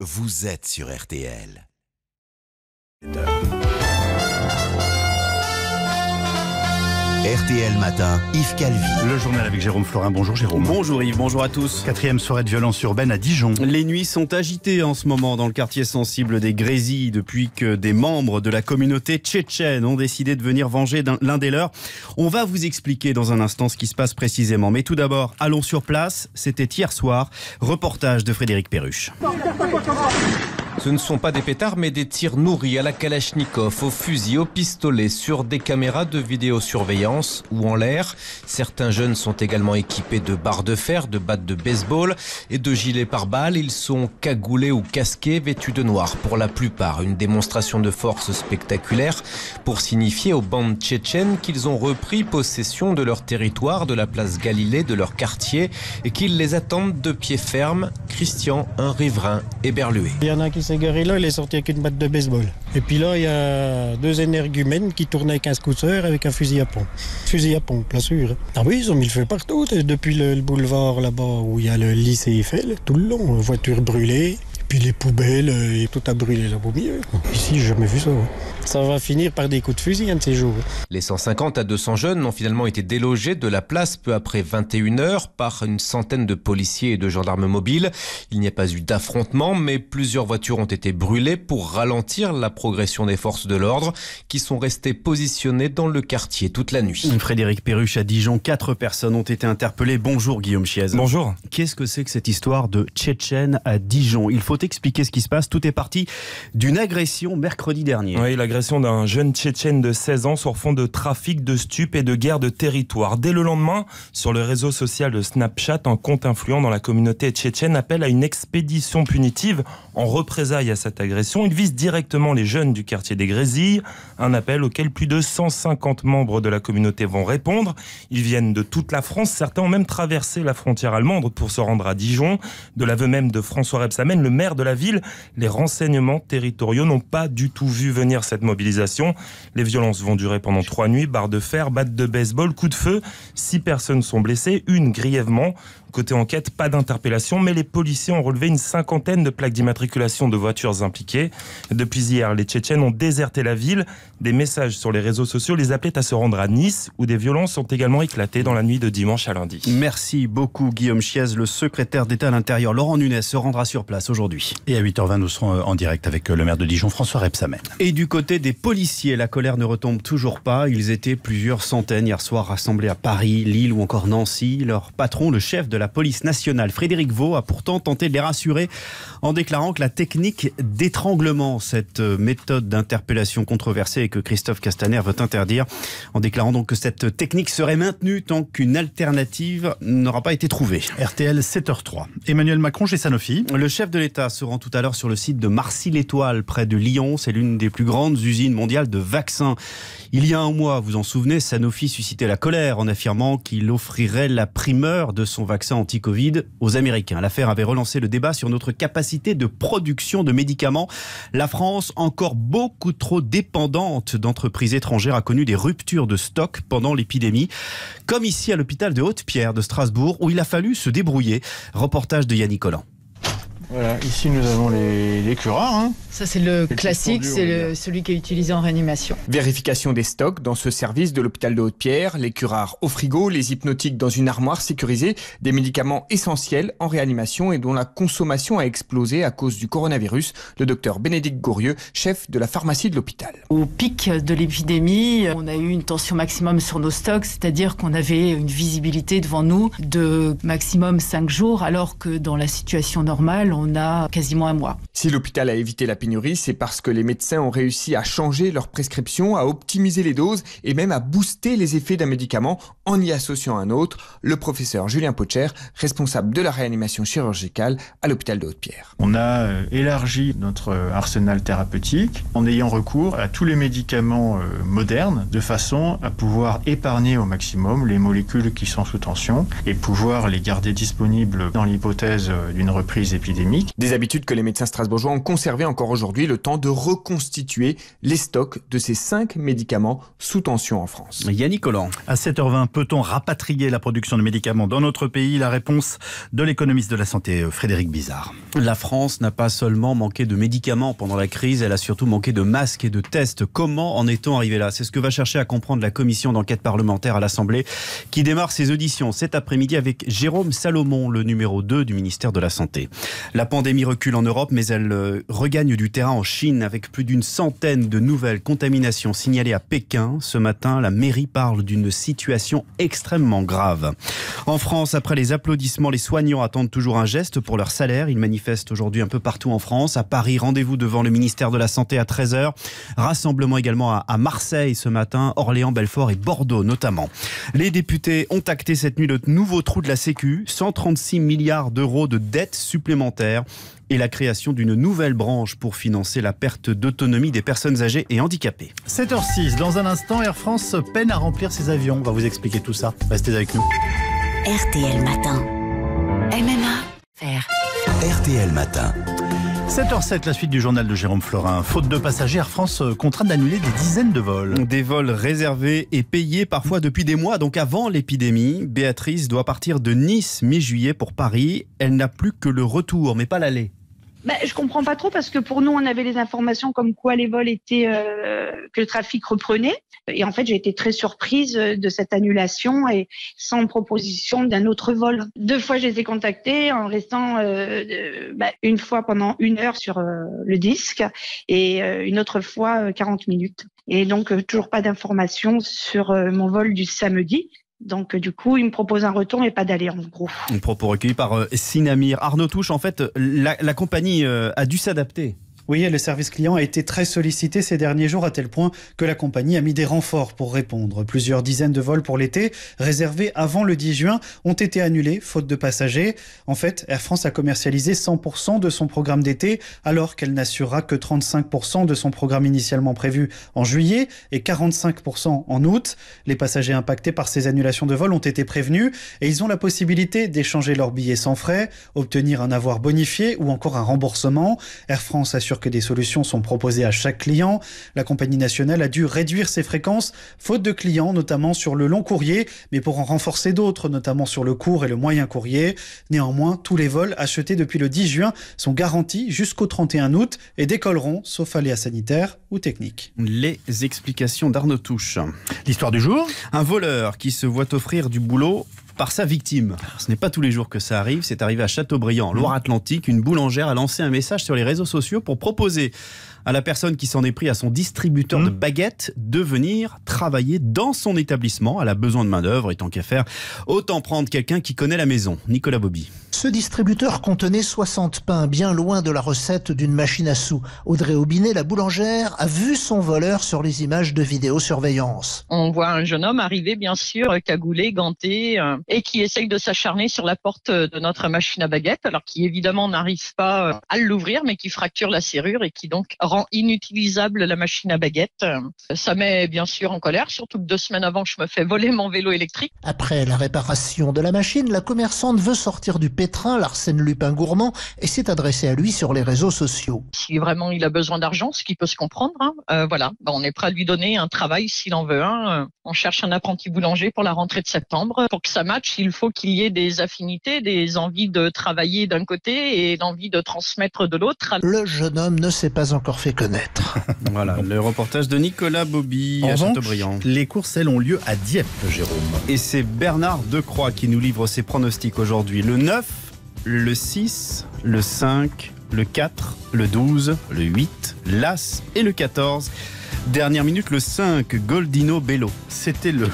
Vous êtes sur RTL. RTL Matin, Yves Calvi. Le journal avec Jérôme Florin. Bonjour Jérôme. Bonjour Yves, bonjour à tous. Quatrième soirée de violence urbaine à Dijon. Les nuits sont agitées en ce moment dans le quartier sensible des Grésilles depuis que des membres de la communauté tchétchène ont décidé de venir venger l'un des leurs. On va vous expliquer dans un instant ce qui se passe précisément. Mais tout d'abord, allons sur place. C'était hier soir. Reportage de Frédéric Perruche. Ce ne sont pas des pétards, mais des tirs nourris à la Kalachnikov, aux fusils, aux pistolets, sur des caméras de vidéosurveillance ou en l'air. Certains jeunes sont également équipés de barres de fer, de battes de baseball et de gilets par balles Ils sont cagoulés ou casqués, vêtus de noir pour la plupart. Une démonstration de force spectaculaire pour signifier aux bandes tchétchènes qu'ils ont repris possession de leur territoire, de la place Galilée, de leur quartier et qu'ils les attendent de pied ferme. Christian, un riverain héberlué. Ces gars là, il est sorti avec une batte de baseball. Et puis là, il y a deux énergumènes qui tournent avec un scooter avec un fusil à pompe. Fusil à pompe, bien sûr. Hein. Ah oui, ils ont mis le feu partout, depuis le, boulevard là-bas où il y a le lycée Eiffel, tout le long, voiture brûlée, puis les poubelles, euh, et tout a brûlé là au milieu. Ici, j'ai jamais vu ça. Hein ça va finir par des coups de fusil un de ces jours. Les 150 à 200 jeunes ont finalement été délogés de la place peu après 21h par une centaine de policiers et de gendarmes mobiles. Il n'y a pas eu d'affrontement, mais plusieurs voitures ont été brûlées pour ralentir la progression des forces de l'ordre qui sont restées positionnées dans le quartier toute la nuit. Frédéric Perruche à Dijon, quatre personnes ont été interpellées. Bonjour Guillaume Chiaz. Bonjour. Qu'est-ce que c'est que cette histoire de Tchétchène à Dijon Il faut expliquer ce qui se passe. Tout est parti d'une agression mercredi dernier. Oui, l'agression d'un jeune Tchétchène de 16 ans sur fond de trafic de stupes et de guerre de territoire. Dès le lendemain, sur le réseau social de Snapchat, un compte influent dans la communauté tchétchène appelle à une expédition punitive en représailles à cette agression. Il vise directement les jeunes du quartier des Grésilles, un appel auquel plus de 150 membres de la communauté vont répondre. Ils viennent de toute la France, certains ont même traversé la frontière allemande pour se rendre à Dijon. De l'aveu même de François Rebsamen, le maire de la ville, les renseignements territoriaux n'ont pas du tout vu venir cette mobilisation. Les violences vont durer pendant trois nuits, barres de fer, batte de baseball, coups de feu. Six personnes sont blessées, une grièvement. Côté enquête, pas d'interpellation, mais les policiers ont relevé une cinquantaine de plaques d'immatriculation de voitures impliquées. Depuis hier, les Tchétchènes ont déserté la ville. Des messages sur les réseaux sociaux les appelaient à se rendre à Nice, où des violences ont également éclaté dans la nuit de dimanche à lundi. Merci beaucoup Guillaume Chiez, le secrétaire d'État à l'intérieur. Laurent Nunes se rendra sur place aujourd'hui. Et à 8h20, nous serons euh, en direct avec euh, le maire de Dijon, François Repsamen. Et du côté des policiers, la colère ne retombe toujours pas. Ils étaient plusieurs centaines hier soir rassemblés à Paris, Lille ou encore Nancy. Leur patron, le chef de la police nationale, Frédéric Vaux, a pourtant tenté de les rassurer en déclarant que la technique d'étranglement, cette euh, méthode d'interpellation controversée que Christophe Castaner veut interdire, en déclarant donc que cette technique serait maintenue tant qu'une alternative n'aura pas été trouvée. RTL 7h03. Emmanuel Macron chez Sanofi. Le chef de l'État se rend tout à l'heure sur le site de Marcy-l'Étoile, près de Lyon. C'est l'une des plus grandes usines mondiales de vaccins. Il y a un mois, vous en souvenez, Sanofi suscitait la colère en affirmant qu'il offrirait la primeur de son vaccin anti-Covid aux Américains. L'affaire avait relancé le débat sur notre capacité de production de médicaments. La France, encore beaucoup trop dépendante d'entreprises étrangères, a connu des ruptures de stock pendant l'épidémie, comme ici à l'hôpital de Haute-Pierre de Strasbourg, où il a fallu se débrouiller. Reportage de Yannick Collant. Voilà, ici nous avons les, les Hein. Ça c'est le classique, c'est celui qui est utilisé en réanimation. Vérification des stocks dans ce service de l'hôpital de Haute-Pierre, les curars au frigo, les hypnotiques dans une armoire sécurisée, des médicaments essentiels en réanimation et dont la consommation a explosé à cause du coronavirus. Le docteur Bénédicte Gourieux, chef de la pharmacie de l'hôpital. Au pic de l'épidémie, on a eu une tension maximum sur nos stocks, c'est-à-dire qu'on avait une visibilité devant nous de maximum 5 jours alors que dans la situation normale, on a quasiment un mois. Si l'hôpital a évité la pénurie, c'est parce que les médecins ont réussi à changer leurs prescriptions, à optimiser les doses et même à booster les effets d'un médicament en y associant un autre. Le professeur Julien Pocher, responsable de la réanimation chirurgicale à l'hôpital de Haute-Pierre. On a euh, élargi notre euh, arsenal thérapeutique en ayant recours à tous les médicaments euh, modernes de façon à pouvoir épargner au maximum les molécules qui sont sous tension et pouvoir les garder disponibles dans l'hypothèse d'une reprise épidémique des habitudes que les médecins strasbourgeois ont conservées encore aujourd'hui le temps de reconstituer les stocks de ces cinq médicaments sous tension en France. Yannick Collant. À 7h20, peut-on rapatrier la production de médicaments dans notre pays La réponse de l'économiste de la santé euh, Frédéric Bizarre. La France n'a pas seulement manqué de médicaments pendant la crise, elle a surtout manqué de masques et de tests. Comment en est-on arrivé là C'est ce que va chercher à comprendre la commission d'enquête parlementaire à l'Assemblée qui démarre ses auditions cet après-midi avec Jérôme Salomon, le numéro 2 du ministère de la Santé. La pandémie recule en Europe, mais elle euh, regagne du terrain en Chine avec plus d'une centaine de nouvelles contaminations signalées à Pékin. Ce matin, la mairie parle d'une situation extrêmement grave. En France, après les applaudissements, les soignants attendent toujours un geste pour leur salaire. Ils manifestent aujourd'hui un peu partout en France. À Paris, rendez-vous devant le ministère de la Santé à 13h. Rassemblement également à Marseille ce matin, Orléans, Belfort et Bordeaux notamment. Les députés ont acté cette nuit le nouveau trou de la Sécu, 136 milliards d'euros de dettes supplémentaires et la création d'une nouvelle branche pour financer la perte d'autonomie des personnes âgées et handicapées. 7h06, dans un instant, Air France peine à remplir ses avions. On va vous expliquer tout ça. Restez avec nous. RTL Matin. MMA. Faire. RTL Matin. 7h07, la suite du journal de Jérôme Florin. Faute de passagers, Air France euh, contraint d'annuler des dizaines de vols. Des vols réservés et payés parfois depuis des mois, donc avant l'épidémie. Béatrice doit partir de Nice mi-juillet pour Paris. Elle n'a plus que le retour, mais pas l'aller bah, je comprends pas trop parce que pour nous, on avait les informations comme quoi les vols étaient euh, que le trafic reprenait. Et en fait, j'ai été très surprise euh, de cette annulation et sans proposition d'un autre vol. Deux fois, je les ai contactés en restant euh, bah, une fois pendant une heure sur le disque et une autre fois 40 minutes. Et donc toujours pas d'informations sur mon vol du samedi donc, du coup, il me propose un retour, et pas d'aller, en gros. Un propos recueilli par euh, Sinamir. Arnaud Touche, en fait, la, la compagnie euh, a dû s'adapter. Oui, le service client a été très sollicité ces derniers jours à tel point que la compagnie a mis des renforts pour répondre. Plusieurs dizaines de vols pour l'été, réservés avant le 10 juin, ont été annulés faute de passagers. En fait, Air France a commercialisé 100% de son programme d'été alors qu'elle n'assurera que 35% de son programme initialement prévu en juillet et 45% en août. Les passagers impactés par ces annulations de vols ont été prévenus et ils ont la possibilité d'échanger leurs billets sans frais, obtenir un avoir bonifié ou encore un remboursement. Air France assure que des solutions sont proposées à chaque client, la compagnie nationale a dû réduire ses fréquences, faute de clients, notamment sur le long courrier, mais pour en renforcer d'autres, notamment sur le court et le moyen courrier. Néanmoins, tous les vols achetés depuis le 10 juin sont garantis jusqu'au 31 août et décolleront, sauf aléas sanitaires ou techniques. Les explications d'Arnaud Touche. L'histoire du jour Un voleur qui se voit offrir du boulot par sa victime. ce n'est pas tous les jours que ça arrive, c'est arrivé à Châteaubriand, mhm. Loire-Atlantique, une boulangère a lancé un message sur les réseaux sociaux pour proposer à la personne qui s'en est pris à son distributeur de mhm. baguettes de venir travailler dans son établissement. Elle a besoin de main-d'œuvre et tant qu'à faire, autant prendre quelqu'un qui connaît la maison. Nicolas Bobby. Ce distributeur contenait 60 pains, bien loin de la recette d'une machine à sous. Audrey Aubinet, la boulangère, a vu son voleur sur les images de vidéosurveillance. On voit un jeune homme arriver, bien sûr, cagoulé, ganté, euh, et qui essaye de s'acharner sur la porte euh, de notre machine à baguette, alors qui évidemment n'arrive pas euh, à l'ouvrir, mais qui fracture la serrure et qui donc rend inutilisable la machine à baguette. Euh, ça met bien sûr en colère, surtout que deux semaines avant, je me fais voler mon vélo électrique. Après la réparation de la machine, la commerçante veut sortir du pétrin l'Arsène Lupin gourmand et s'est adressée à lui sur les réseaux sociaux. Si vraiment il a besoin d'argent, ce qui peut se comprendre, hein, voilà, on est prêt à lui donner un travail s'il en veut un. On cherche un apprenti boulanger pour la rentrée de septembre pour que ça marche il faut qu'il y ait des affinités, des envies de travailler d'un côté et l'envie de transmettre de l'autre. Le jeune homme ne s'est pas encore fait connaître. voilà, le reportage de Nicolas Bobby en à Châteaubriand. Les courses, elles, ont lieu à Dieppe, Jérôme. Et c'est Bernard Decroix qui nous livre ses pronostics aujourd'hui. Le 9, le 6, le 5, le 4, le 12, le 8, l'As et le 14. Dernière minute, le 5, Goldino Bello. C'était le